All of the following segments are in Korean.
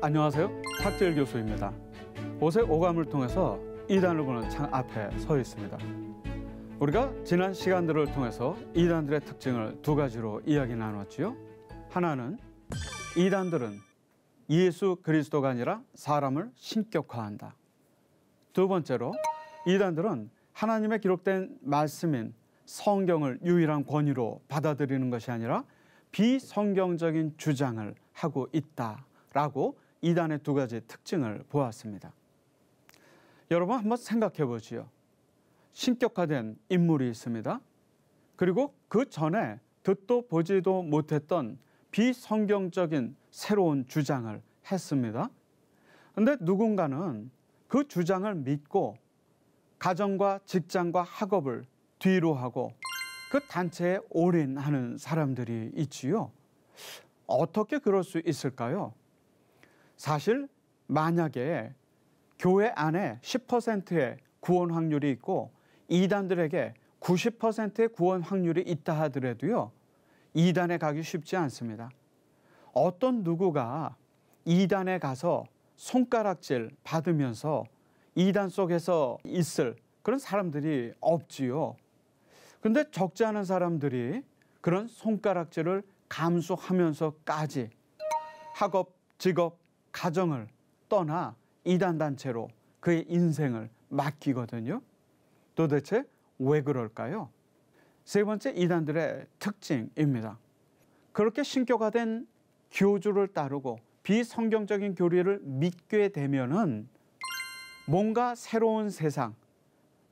안녕하세요. 박재일 교수입니다. 옷의 오감을 통해서 이단을 보는 창 앞에 서 있습니다. 우리가 지난 시간들을 통해서 이단들의 특징을 두 가지로 이야기 나눴지요. 하나는 이단들은 예수 그리스도가 아니라 사람을 신격화한다. 두 번째로 이단들은 하나님의 기록된 말씀인 성경을 유일한 권위로 받아들이는 것이 아니라 비성경적인 주장을 하고 있다라고 이단의 두 가지 특징을 보았습니다. 여러분 한번 생각해 보지요. 신격화된 인물이 있습니다. 그리고 그 전에 듣도 보지도 못했던 비성경적인 새로운 주장을 했습니다. 근데 누군가는 그 주장을 믿고 가정과 직장과 학업을 뒤로 하고 그 단체에 올인하는 사람들이 있지요. 어떻게 그럴 수 있을까요? 사실 만약에 교회 안에 10%의 구원 확률이 있고 이단들에게 90%의 구원 확률이 있다 하더라도요. 이단에 가기 쉽지 않습니다. 어떤 누구가 이단에 가서 손가락질 받으면서 이단 속에서 있을 그런 사람들이 없지요. 근데 적지 않은 사람들이 그런 손가락질을 감수하면서까지 학업, 직업, 가정을 떠나 이단단체로 그의 인생을 맡기거든요. 도대체 왜 그럴까요? 세 번째 이단들의 특징입니다. 그렇게 신격화된 교주를 따르고 비성경적인 교리를 믿게 되면은 뭔가 새로운 세상,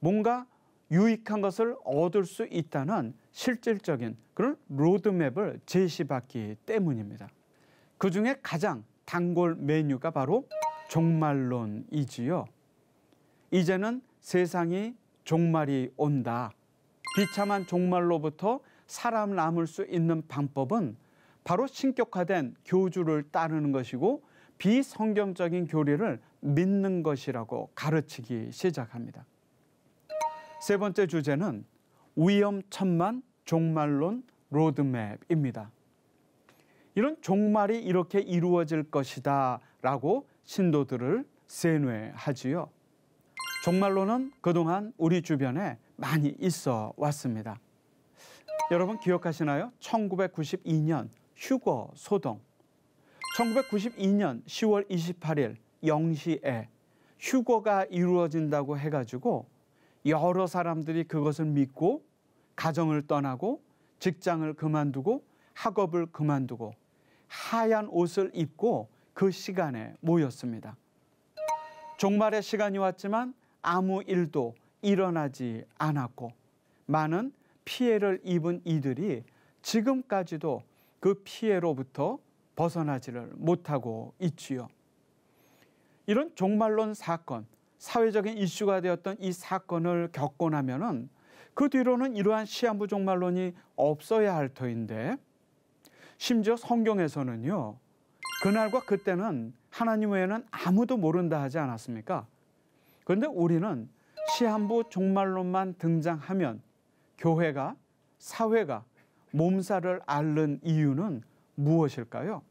뭔가 유익한 것을 얻을 수 있다는 실질적인 그런 로드맵을 제시받기 때문입니다. 그 중에 가장 단골 메뉴가 바로 종말론이지요. 이제는 세상이 종말이 온다. 비참한 종말로부터 사람 남을 수 있는 방법은 바로 신격화된 교주를 따르는 것이고 비성경적인 교리를 믿는 것이라고 가르치기 시작합니다. 세 번째 주제는 위험천만 종말론 로드맵입니다. 이런 종말이 이렇게 이루어질 것이다라고 신도들을 세뇌하지요. 종말론은 그동안 우리 주변에 많이 있어 왔습니다. 여러분 기억하시나요? 1992년 휴거 소동. 1992년 10월 28일 0시에 휴거가 이루어진다고 해가지고 여러 사람들이 그것을 믿고 가정을 떠나고 직장을 그만두고 학업을 그만두고 하얀 옷을 입고 그 시간에 모였습니다. 종말의 시간이 왔지만 아무 일도 일어나지 않았고 많은 피해를 입은 이들이 지금까지도 그 피해로부터 벗어나지를 못하고 있지요. 이런 종말론 사건, 사회적인 이슈가 되었던 이 사건을 겪고 나면은 그 뒤로는 이러한 시한부 종말론이 없어야 할 터인데 심지어 성경에서는요. 그날과 그때는 하나님 외에는 아무도 모른다 하지 않았습니까? 그런데 우리는 시한부 종말론만 등장하면 교회가 사회가 몸살을 앓는 이유는 무엇일까요?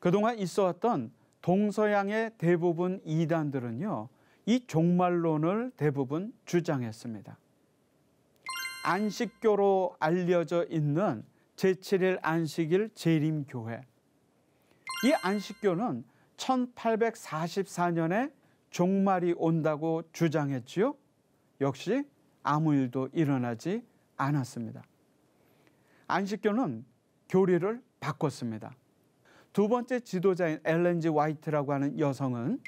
그동안 있어 왔던 동서양의 대부분 이단들은요. 이 종말론을 대부분 주장했습니다. 안식교로 알려져 있는 제7일 안식일 재림교회. 이 안식교는 1844년에 종말이 온다고 주장했지요. 역시 아무 일도 일어나지 않았습니다. 안식교는 교리를 바꿨습니다. 두 번째 지도자인 엘렌지 화이트라고 하는 여성은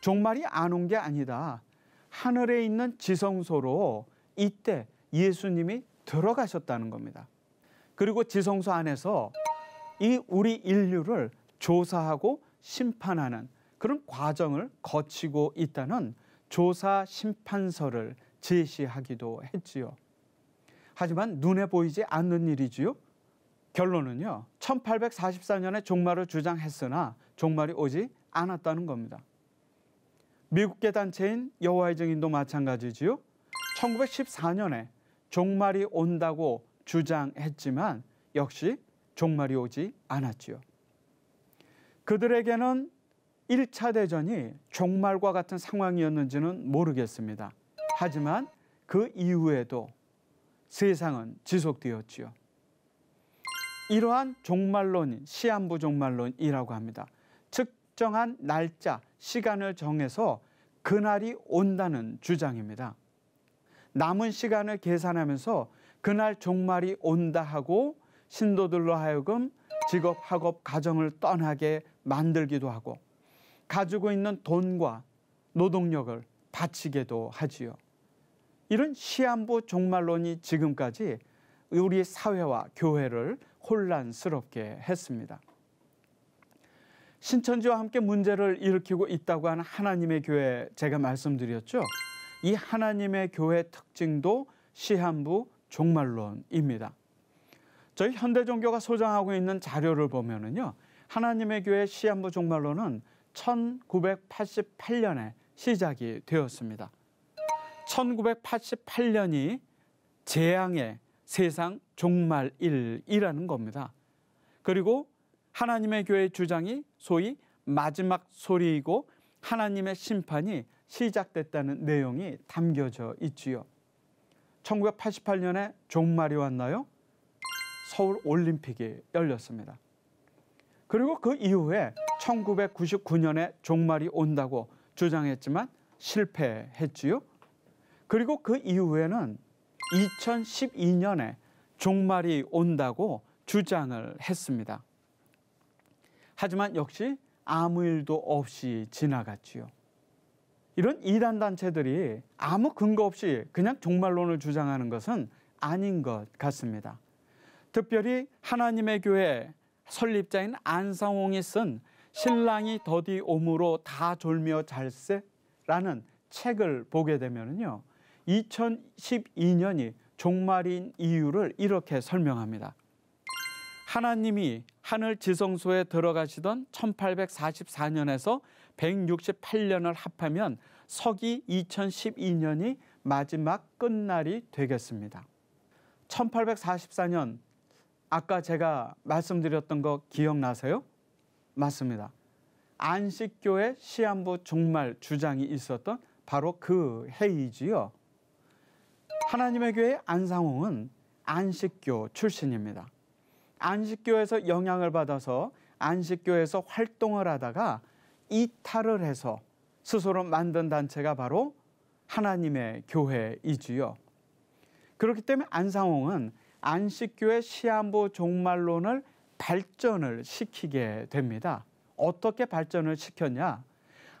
종말이 안 온 게 아니다. 하늘에 있는 지성소로 이때 예수님이 들어가셨다는 겁니다. 그리고 지성소 안에서 이 우리 인류를 조사하고 심판하는 그런 과정을 거치고 있다는 조사 심판서를 제시하기도 했지요. 하지만 눈에 보이지 않는 일이지요. 결론은요. 1844년에 종말을 주장했으나 종말이 오지 않았다는 겁니다. 미국계 단체인 여호와의 증인도 마찬가지지요. 1914년에 종말이 온다고 주장했지만 역시 종말이 오지 않았지요. 그들에게는 1차 대전이 종말과 같은 상황이었는지는 모르겠습니다. 하지만 그 이후에도 세상은 지속되었지요. 이러한 종말론인 시한부 종말론이라고 합니다. 특정한 날짜, 시간을 정해서 그날이 온다는 주장입니다. 남은 시간을 계산하면서 그날 종말이 온다 하고 신도들로 하여금 직업, 학업, 가정을 떠나게 만들기도 하고 가지고 있는 돈과 노동력을 바치게도 하지요. 이런 시한부 종말론이 지금까지 우리 사회와 교회를 혼란스럽게 했습니다. 신천지와 함께 문제를 일으키고 있다고 하 하나님의 교회 제가 말씀드렸죠. 이 하나님의 교회 특징도 시한부 종말론입니다. 저희 현대 종교가 소장하고 있는 자료를 보면은요. 하나님의 교회 시한부 종말론은 1988년에 시작이 되었습니다. 1988년이 재앙의 세상 종말일이라는 겁니다. 그리고 하나님의 교회 주장이 소위 마지막 소리이고 하나님의 심판이 시작됐다는 내용이 담겨져 있지요. 1988년에 종말이 왔나요? 서울 올림픽이 열렸습니다. 그리고 그 이후에 1999년에 종말이 온다고 주장했지만 실패했지요. 그리고 그 이후에는 2012년에 종말이 온다고 주장을 했습니다. 하지만 역시 아무 일도 없이 지나갔지요. 이런 이단 단체들이 아무 근거 없이 그냥 종말론을 주장하는 것은 아닌 것 같습니다. 특별히 하나님의 교회 설립자인 안상홍이 쓴 신랑이 더디 오므로 다 졸며 잘세라는 책을 보게 되면요. 2012년이 종말인 이유를 이렇게 설명합니다. 하나님이 하늘 지성소에 들어가시던 1844년에서 168년을 합하면 서기 2012년이 마지막 끝날이 되겠습니다. 1844년 아까 제가 말씀드렸던 거 기억나세요? 맞습니다. 안식교회 시한부 종말 주장이 있었던 바로 그 해이지요. 하나님의 교회 안상홍은 안식교 출신입니다. 안식교에서 영향을 받아서 안식교에서 활동을 하다가 이탈을 해서 스스로 만든 단체가 바로 하나님의 교회이지요. 그렇기 때문에 안상홍은 안식교의 시한부 종말론을 발전을 시키게 됩니다. 어떻게 발전을 시켰냐?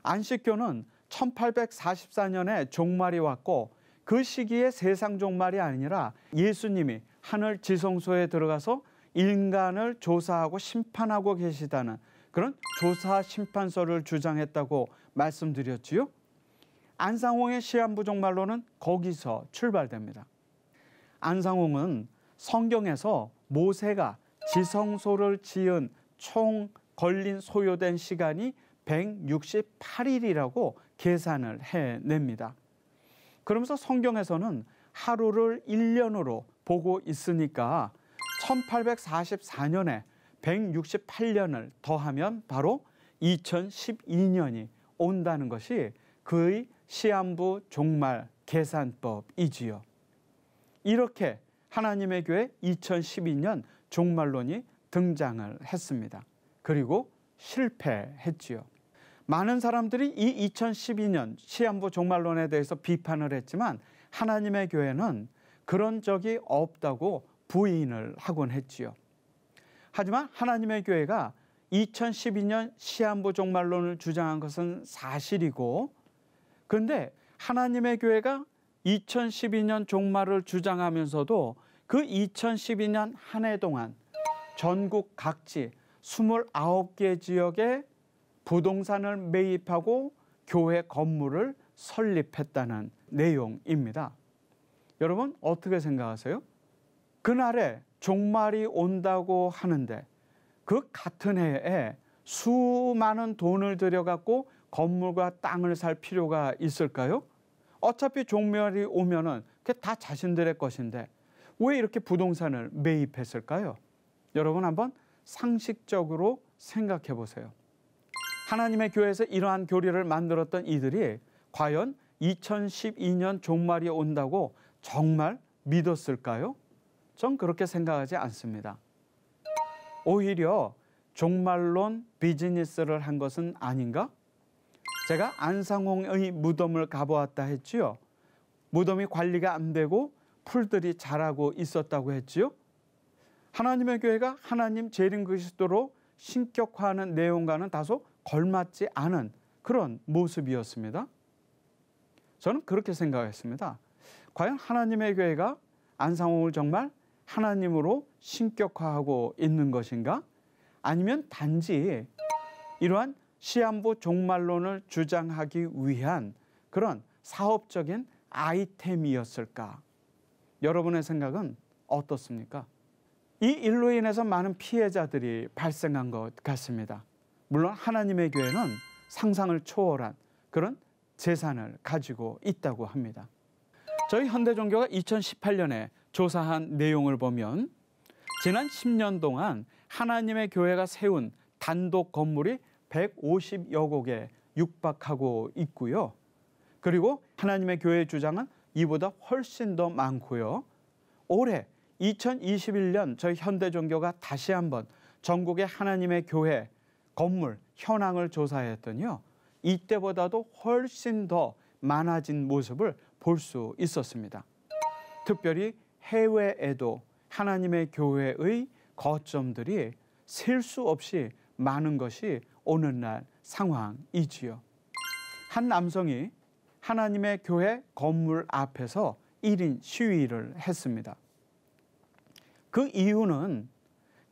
안식교는 1844년에 종말이 왔고 그 시기에 세상 종말이 아니라 예수님이 하늘 지성소에 들어가서 인간을 조사하고 심판하고 계시다는 그런 조사 심판서를 주장했다고 말씀드렸지요. 안상홍의 시한부정 말로는 거기서 출발됩니다. 안상홍은 성경에서 모세가 지성소를 지은 총 걸린 소요된 시간이 168일이라고 계산을 해냅니다. 그러면서 성경에서는 하루를 1년으로 보고 있으니까 1844년에 168년을 더하면 바로 2012년이 온다는 것이 그의 시한부 종말 계산법이지요. 이렇게 하나님의 교회 2012년 종말론이 등장을 했습니다. 그리고 실패했지요. 많은 사람들이 이 2012년 시한부 종말론에 대해서 비판을 했지만 하나님의 교회는 그런 적이 없다고 부인을 하곤 했지요. 하지만 하나님의 교회가 2012년 시한부 종말론을 주장한 것은 사실이고 그런데 하나님의 교회가 2012년 종말을 주장하면서도 그 2012년 한 해 동안 전국 각지 29개 지역에 부동산을 매입하고 교회 건물을 설립했다는 내용입니다. 여러분 어떻게 생각하세요? 그날에 종말이 온다고 하는데 그 같은 해에 수많은 돈을 들여갖고 건물과 땅을 살 필요가 있을까요? 어차피 종말이 오면은 그게 다 자신들의 것인데 왜 이렇게 부동산을 매입했을까요? 여러분 한번 상식적으로 생각해 보세요. 하나님의 교회에서 이러한 교리를 만들었던 이들이 과연 2012년 종말이 온다고 정말 믿었을까요? 전 그렇게 생각하지 않습니다. 오히려 종말론 비즈니스를 한 것은 아닌가? 제가 안상홍의 무덤을 가보았다 했지요. 무덤이 관리가 안 되고 풀들이 자라고 있었다고 했지요. 하나님의 교회가 하나님 재림 그리스도로 신격화하는 내용과는 다소 걸맞지 않은 그런 모습이었습니다. 저는 그렇게 생각했습니다. 과연 하나님의 교회가 안상홍을 정말 하나님으로 신격화하고 있는 것인가? 아니면 단지 이러한 시한부 종말론을 주장하기 위한 그런 사업적인 아이템이었을까? 여러분의 생각은 어떻습니까? 이 일로 인해서 많은 피해자들이 발생한 것 같습니다. 물론 하나님의 교회는 상상을 초월한 그런 재산을 가지고 있다고 합니다. 저희 현대종교가 2018년에 조사한 내용을 보면 지난 10년 동안 하나님의 교회가 세운 단독 건물이 150여 곡에 육박하고 있고요. 그리고 하나님의 교회 주장은 이보다 훨씬 더 많고요. 올해 2021년 저희 현대종교가 다시 한번 전국의 하나님의 교회 건물 현황을 조사했더니요. 이때보다도 훨씬 더 많아진 모습을 볼 수 있었습니다. 특별히 해외에도 하나님의 교회의 거점들이 셀 수 없이 많은 것이 오늘날 상황이지요. 한 남성이 하나님의 교회 건물 앞에서 1인 시위를 했습니다. 그 이유는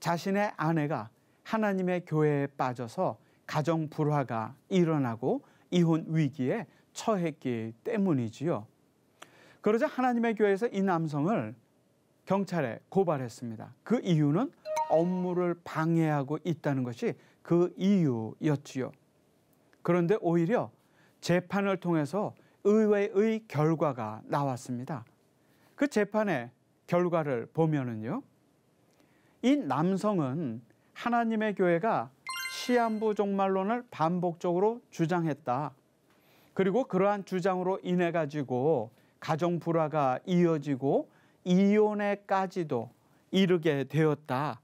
자신의 아내가 하나님의 교회에 빠져서 가정 불화가 일어나고 이혼 위기에 처했기 때문이지요. 그러자 하나님의 교회에서 이 남성을 경찰에 고발했습니다. 그 이유는 업무를 방해하고 있다는 것이 그 이유였지요. 그런데 오히려 재판을 통해서 의외의 결과가 나왔습니다. 그 재판의 결과를 보면은요. 이 남성은 하나님의 교회가 시한부 종말론을 반복적으로 주장했다. 그리고 그러한 주장으로 인해 가지고 가정 불화가 이어지고 이혼에까지도 이르게 되었다.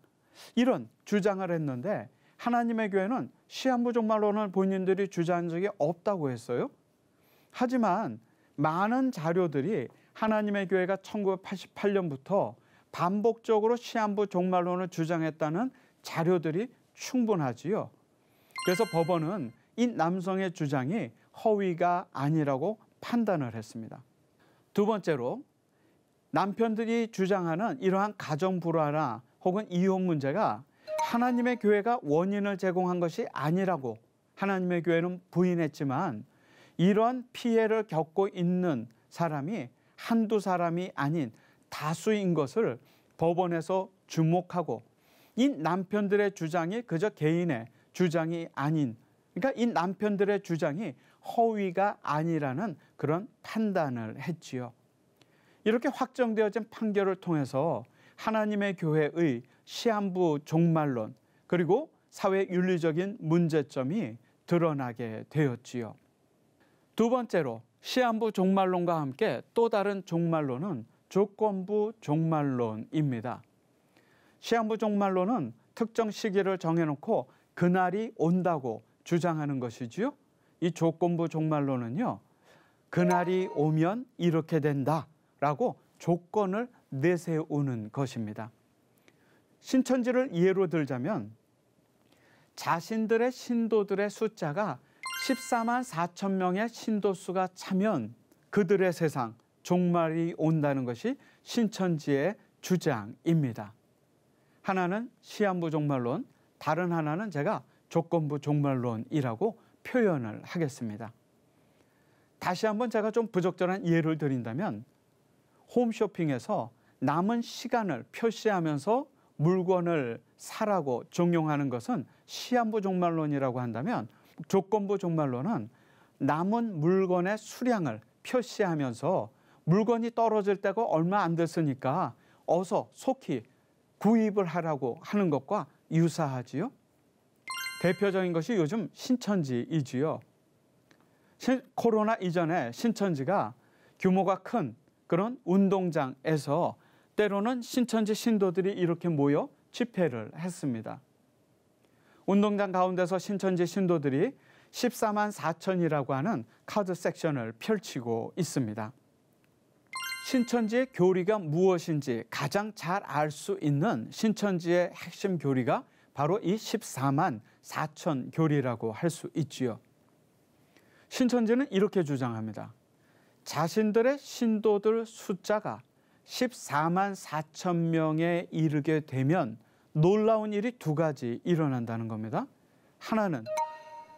이런 주장을 했는데 하나님의 교회는 시한부종말론을 본인들이 주장한 적이 없다고 했어요. 하지만 많은 자료들이 하나님의 교회가 1988년부터 반복적으로 시한부 종말론을 주장했다는 자료들이 충분하지요. 그래서 법원은 이 남성의 주장이 허위가 아니라고 판단을 했습니다. 두 번째로 남편들이 주장하는 이러한 가정 불화나 혹은 이혼 문제가 하나님의 교회가 원인을 제공한 것이 아니라고 하나님의 교회는 부인했지만 이런 피해를 겪고 있는 사람이 한두 사람이 아닌 다수인 것을 법원에서 주목하고 이 남편들의 주장이 그저 개인의 주장이 아닌 그러니까 이 남편들의 주장이 허위가 아니라는 그런 판단을 했지요. 이렇게 확정되어진 판결을 통해서 하나님의 교회의 시한부 종말론 그리고 사회 윤리적인 문제점이 드러나게 되었지요. 두 번째로 시한부 종말론과 함께 또 다른 종말론은 조건부 종말론입니다. 시한부 종말론은 특정 시기를 정해놓고 그날이 온다고 주장하는 것이지요. 이 조건부 종말론은요, 그날이 오면 이렇게 된다라고 조건을 내세우는 것입니다. 신천지를 예로 들자면 자신들의 신도들의 숫자가 14만 4천 명의 신도수가 차면 그들의 세상 종말이 온다는 것이 신천지의 주장입니다. 하나는 시한부 종말론, 다른 하나는 제가 조건부 종말론이라고 표현을 하겠습니다. 다시 한번 제가 좀 부적절한 예를 드린다면 홈쇼핑에서 남은 시간을 표시하면서 물건을 사라고 종용하는 것은 시한부 종말론이라고 한다면 조건부 종말론은 남은 물건의 수량을 표시하면서 물건이 떨어질 때가 얼마 안 됐으니까 어서 속히 구입을 하라고 하는 것과 유사하지요. 대표적인 것이 요즘 신천지이지요. 코로나 이전에 신천지가 규모가 큰 그런 운동장에서 때로는 신천지 신도들이 이렇게 모여 집회를 했습니다. 운동장 가운데서 신천지 신도들이 14만 4천이라고 하는 카드 섹션을 펼치고 있습니다. 신천지의 교리가 무엇인지 가장 잘 알 수 있는 신천지의 핵심 교리가 바로 이 14만 4천 교리라고 할 수 있지요. 신천지는 이렇게 주장합니다. 자신들의 신도들 숫자가 14만 4천 명에 이르게 되면 놀라운 일이 두 가지 일어난다는 겁니다. 하나는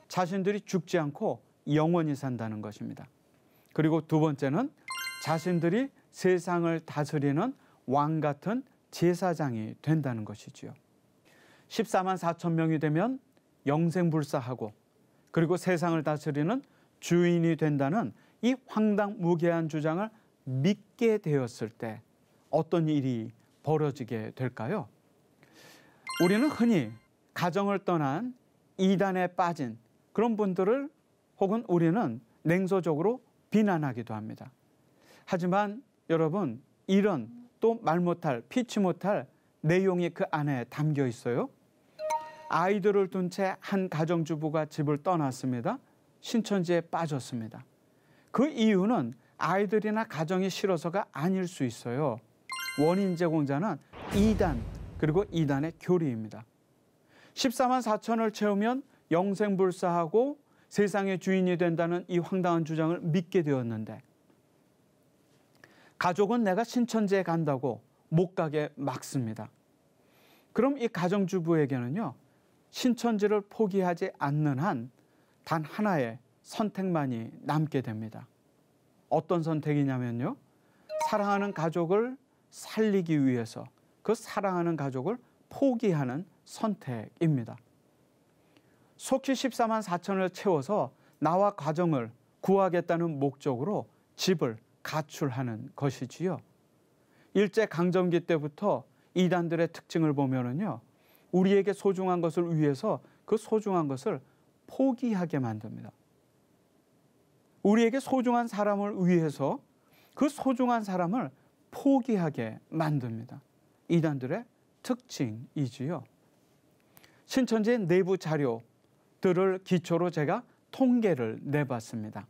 자신들이 죽지 않고 영원히 산다는 것입니다. 그리고 두 번째는 자신들이 세상을 다스리는 왕 같은 제사장이 된다는 것이지요. 14만 4천 명이 되면 영생불사하고 그리고 세상을 다스리는 주인이 된다는 이 황당무계한 주장을 믿게 되었을 때 어떤 일이 벌어지게 될까요? 우리는 흔히 가정을 떠난 이단에 빠진 그런 분들을 혹은 우리는 냉소적으로 비난하기도 합니다. 하지만 여러분, 이런 또 말 못할, 피치 못할 내용이 그 안에 담겨 있어요. 아이들을 둔 채 한 가정주부가 집을 떠났습니다. 신천지에 빠졌습니다. 그 이유는 아이들이나 가정이 싫어서가 아닐 수 있어요. 원인 제공자는 이단 그리고 이단의 교리입니다. 14만 4천을 채우면 영생불사하고 세상의 주인이 된다는 이 황당한 주장을 믿게 되었는데 가족은 내가 신천지에 간다고 못 가게 막습니다. 그럼 이 가정주부에게는요 신천지를 포기하지 않는 한단 하나의 선택만이 남게 됩니다. 어떤 선택이냐면요. 사랑하는 가족을 살리기 위해서 그 사랑하는 가족을 포기하는 선택입니다. 속히 14만 4천을 채워서 나와 가정을 구하겠다는 목적으로 집을 가출하는 것이지요. 일제 강점기 때부터 이단들의 특징을 보면은요. 우리에게 소중한 것을 위해서 그 소중한 것을 포기하게 만듭니다. 우리에게 소중한 사람을 위해서 그 소중한 사람을 포기하게 만듭니다. 이단들의 특징이지요. 신천지 내부 자료들을 기초로 제가 통계를 내봤습니다.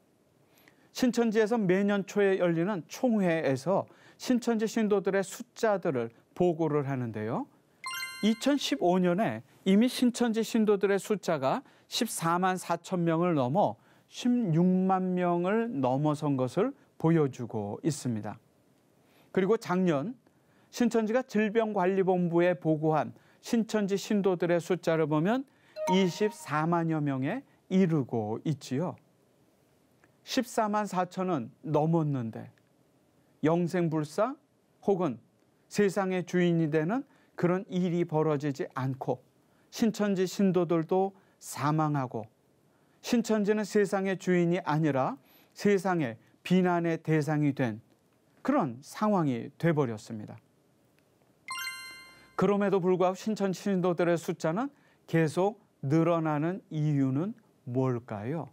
신천지에서 매년 초에 열리는 총회에서 신천지 신도들의 숫자들을 보고를 하는데요. 2015년에 이미 신천지 신도들의 숫자가 14만 4천 명을 넘어 16만 명을 넘어선 것을 보여주고 있습니다. 그리고 작년 신천지가 질병관리본부에 보고한 신천지 신도들의 숫자를 보면 24만여 명에 이르고 있지요. 14만 4천은 넘었는데 영생불사 혹은 세상의 주인이 되는 그런 일이 벌어지지 않고 신천지 신도들도 사망하고 신천지는 세상의 주인이 아니라 세상의 비난의 대상이 된 그런 상황이 돼버렸습니다. 그럼에도 불구하고 신천지 신도들의 숫자는 계속 늘어나는 이유는 뭘까요?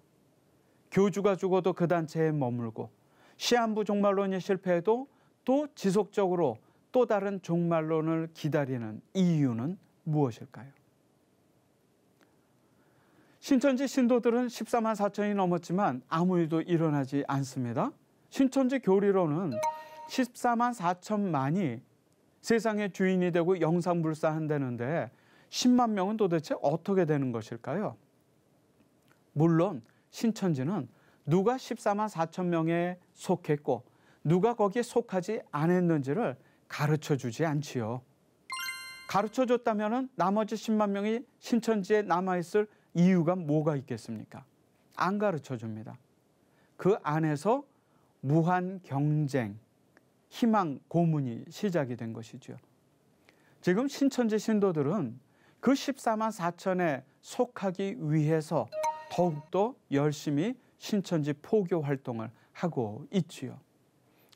교주가 죽어도 그 단체에 머물고 시한부 종말론이 실패해도 또 지속적으로 또 다른 종말론을 기다리는 이유는 무엇일까요? 신천지 신도들은 14만 4천이 넘었지만 아무 일도 일어나지 않습니다. 신천지 교리로는 14만 4천만이 세상의 주인이 되고 영상불사한다는데 10만 명은 도대체 어떻게 되는 것일까요? 물론 신천지는 누가 14만 4천 명에 속했고 누가 거기에 속하지 않았는지를 가르쳐 주지 않지요. 가르쳐 줬다면 나머지 10만 명이 신천지에 남아있을 이유가 뭐가 있겠습니까? 안 가르쳐 줍니다. 그 안에서 무한 경쟁, 희망 고문이 시작이 된 것이죠. 지금 신천지 신도들은 그 14만 4천에 속하기 위해서 더욱더 열심히 신천지 포교 활동을 하고 있지요.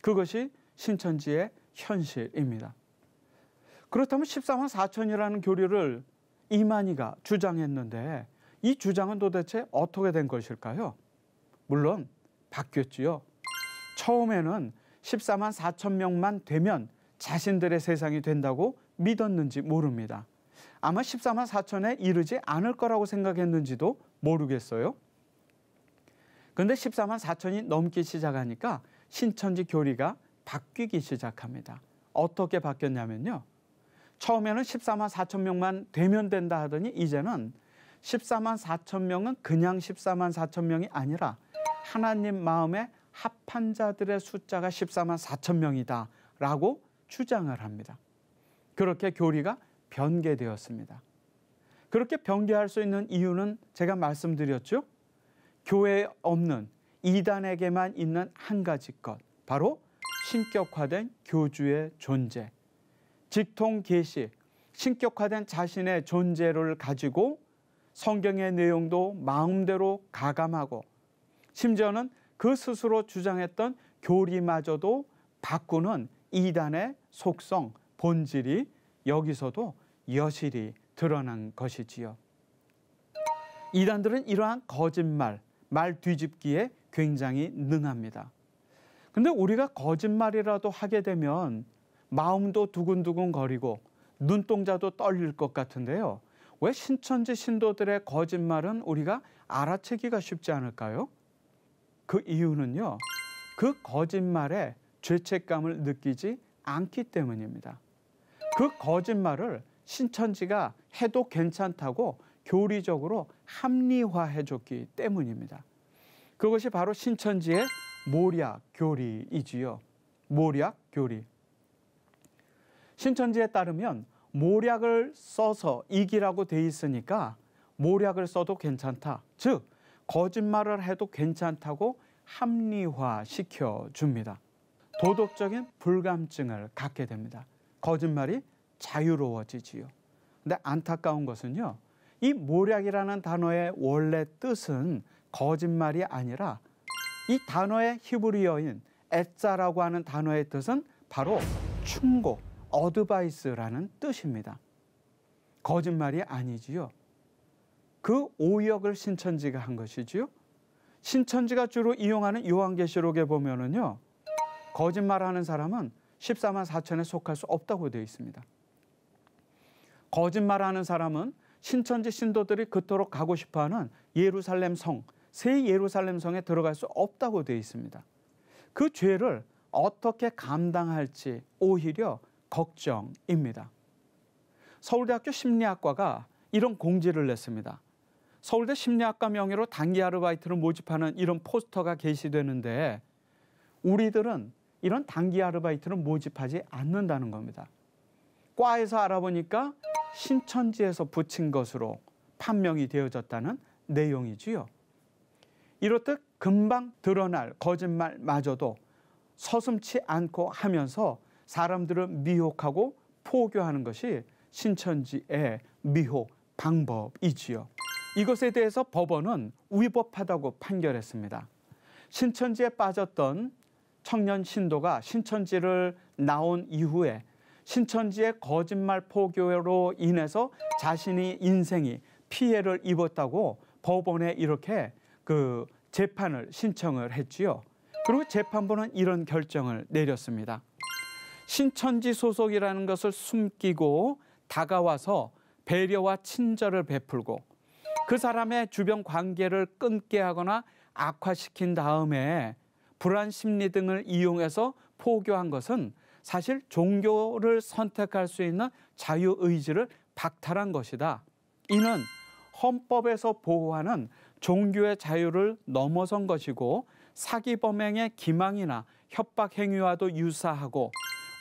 그것이 신천지의 현실입니다. 그렇다면 14만 4천이라는 교리를 이만희가 주장했는데 이 주장은 도대체 어떻게 된 것일까요? 물론 바뀌었지요. 처음에는 14만 4천 명만 되면 자신들의 세상이 된다고 믿었는지 모릅니다. 아마 14만 4천에 이르지 않을 거라고 생각했는지도 모르겠어요. 그데 14만 4천이 넘기 시작하니까 신천지 교리가 바뀌기 시작합니다. 어떻게 바뀌었냐면요. 처음에는 14만 4천 명만 되면 된다 하더니 이제는 14만 4천 명은 그냥 14만 4천 명이 아니라 하나님 마음에 합한 자들의 숫자가 14만 4천 명이다 라고 주장을 합니다. 그렇게 교리가 변개되었습니다. 그렇게 변개할 수 있는 이유는 제가 말씀드렸죠. 교회에 없는 이단에게만 있는 한 가지 것 바로 신격화된 교주의 존재 직통 계시 신격화된 자신의 존재를 가지고 성경의 내용도 마음대로 가감하고 심지어는 그 스스로 주장했던 교리마저도 바꾸는 이단의 속성, 본질이 여기서도 여실히 드러난 것이지요. 이단들은 이러한 거짓말, 말 뒤집기에 굉장히 능합니다. 근데 우리가 거짓말이라도 하게 되면 마음도 두근두근 거리고 눈동자도 떨릴 것 같은데요. 왜 신천지 신도들의 거짓말은 우리가 알아채기가 쉽지 않을까요? 그 이유는요. 그 거짓말에 죄책감을 느끼지 않기 때문입니다. 그 거짓말을 신천지가 해도 괜찮다고 교리적으로 합리화해 줬기 때문입니다. 그것이 바로 신천지의 모략 교리이지요. 모략 교리. 신천지에 따르면 모략을 써서 이기라고 돼 있으니까 모략을 써도 괜찮다. 즉 거짓말을 해도 괜찮다고 합리화시켜 줍니다. 도덕적인 불감증을 갖게 됩니다. 거짓말이 자유로워지지요. 근데 안타까운 것은요. 이 모략이라는 단어의 원래 뜻은 거짓말이 아니라 이 단어의 히브리어인 에자라고 하는 단어의 뜻은 바로 충고, 어드바이스라는 뜻입니다. 거짓말이 아니지요. 그 오역을 신천지가 한 것이지요. 신천지가 주로 이용하는 요한계시록에 보면은요. 거짓말하는 사람은 14만 4천에 속할 수 없다고 되어 있습니다. 거짓말하는 사람은 신천지 신도들이 그토록 가고 싶어하는 예루살렘 성, 새 예루살렘 성에 들어갈 수 없다고 되어 있습니다. 그 죄를 어떻게 감당할지 오히려 걱정입니다. 서울대학교 심리학과가 이런 공지를 냈습니다. 서울대 심리학과 명의로 단기 아르바이트를 모집하는 이런 포스터가 게시되는데 우리들은 이런 단기 아르바이트를 모집하지 않는다는 겁니다. 과에서 알아보니까 신천지에서 붙인 것으로 판명이 되어졌다는 내용이지요. 이렇듯 금방 드러날 거짓말마저도 서슴치 않고 하면서 사람들은 미혹하고 포교하는 것이 신천지의 미혹 방법이지요. 이것에 대해서 법원은 위법하다고 판결했습니다. 신천지에 빠졌던 청년 신도가 신천지를 나온 이후에 신천지의 거짓말 포교로 인해서 자신의 인생이 피해를 입었다고 법원에 이렇게 그 재판을 신청을 했지요. 그리고 재판부는 이런 결정을 내렸습니다. 신천지 소속이라는 것을 숨기고 다가와서 배려와 친절을 베풀고 그 사람의 주변 관계를 끊게 하거나 악화시킨 다음에 불안 심리 등을 이용해서 포교한 것은 사실 종교를 선택할 수 있는 자유 의지를 박탈한 것이다. 이는 헌법에서 보호하는 종교의 자유를 넘어선 것이고 사기 범행의 기망이나 협박 행위와도 유사하고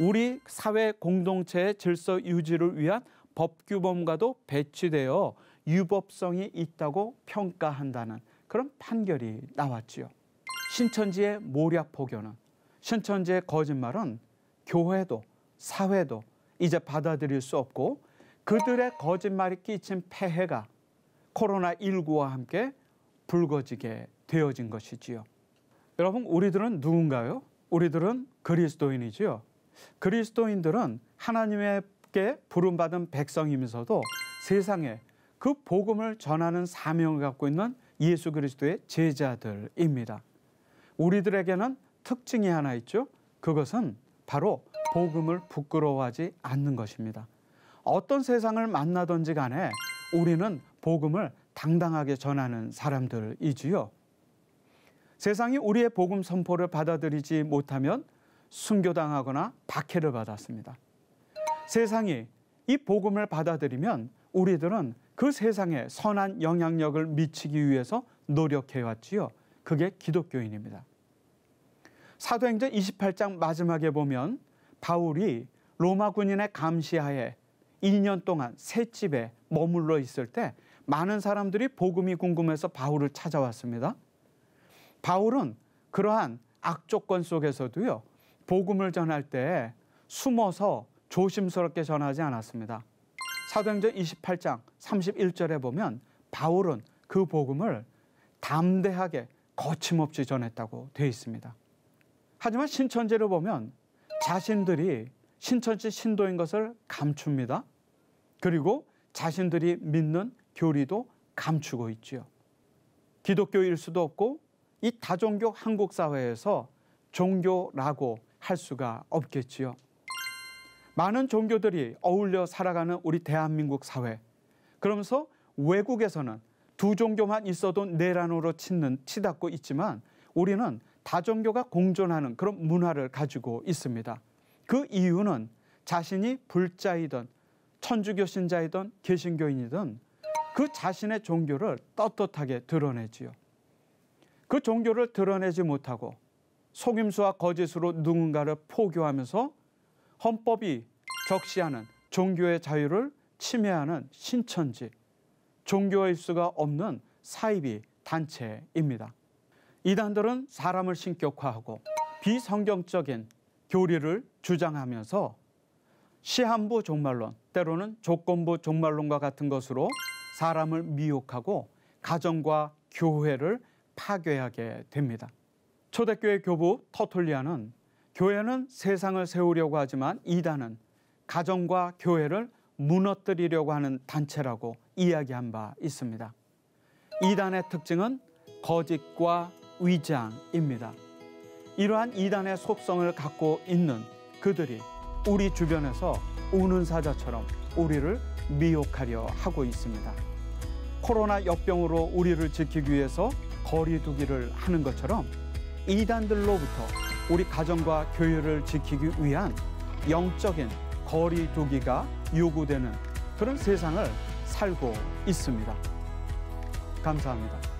우리 사회 공동체의 질서 유지를 위한 법규범과도 배치되어 유법성이 있다고 평가한다는 그런 판결이 나왔지요. 신천지의 모략 포교는 신천지의 거짓말은 교회도 사회도 이제 받아들일 수 없고 그들의 거짓말이 끼친 폐해가 코로나19와 함께 불거지게 되어진 것이지요. 여러분, 우리들은 누군가요? 우리들은 그리스도인이지요. 그리스도인들은 하나님께 부름받은 백성이면서도 세상에 그 복음을 전하는 사명을 갖고 있는 예수 그리스도의 제자들입니다. 우리들에게는 특징이 하나 있죠. 그것은 바로 복음을 부끄러워하지 않는 것입니다. 어떤 세상을 만나든지 간에 우리는 복음을 당당하게 전하는 사람들이지요. 세상이 우리의 복음 선포를 받아들이지 못하면 순교당하거나 박해를 받았습니다. 세상이 이 복음을 받아들이면 우리들은 그 세상에 선한 영향력을 미치기 위해서 노력해왔지요. 그게 기독교인입니다. 사도행전 28장 마지막에 보면 바울이 로마 군인의 감시하에 2년 동안 새 집에 머물러 있을 때 많은 사람들이 복음이 궁금해서 바울을 찾아왔습니다. 바울은 그러한 악조건 속에서도요, 복음을 전할 때 숨어서 조심스럽게 전하지 않았습니다. 사도행전 28장 31절에 보면 바울은 그 복음을 담대하게 거침없이 전했다고 되어 있습니다. 하지만 신천지를 보면 자신들이 신천지 신도인 것을 감춥니다. 그리고 자신들이 믿는 교리도 감추고 있지요. 기독교일 수도 없고 이 다종교 한국 사회에서 종교라고 할 수가 없겠지요. 많은 종교들이 어울려 살아가는 우리 대한민국 사회. 그러면서 외국에서는 두 종교만 있어도 내란으로 치는 치닫고 있지만 우리는 다종교가 공존하는 그런 문화를 가지고 있습니다. 그 이유는 자신이 불자이든 천주교 신자이든 개신교인이든 그 자신의 종교를 떳떳하게 드러내지요. 그 종교를 드러내지 못하고 속임수와 거짓으로 누군가를 포교하면서 헌법이 적시하는 종교의 자유를 침해하는 신천지, 종교의 수가 없는 사이비 단체입니다. 이단들은 사람을 신격화하고 비성경적인 교리를 주장하면서 시한부 종말론, 때로는 조건부 종말론과 같은 것으로 사람을 미혹하고 가정과 교회를 파괴하게 됩니다. 초대교회 교부 터톨리아는 교회는 세상을 세우려고 하지만 이단은 가정과 교회를 무너뜨리려고 하는 단체라고 이야기한 바 있습니다. 이단의 특징은 거짓과 위장입니다. 이러한 이단의 속성을 갖고 있는 그들이 우리 주변에서 우는 사자처럼 우리를 미혹하려 하고 있습니다. 코로나 역병으로 우리를 지키기 위해서 거리두기를 하는 것처럼 이단들로부터 우리 가정과 교회를 지키기 위한 영적인 거리 두기가 요구되는 그런 세상을 살고 있습니다. 감사합니다.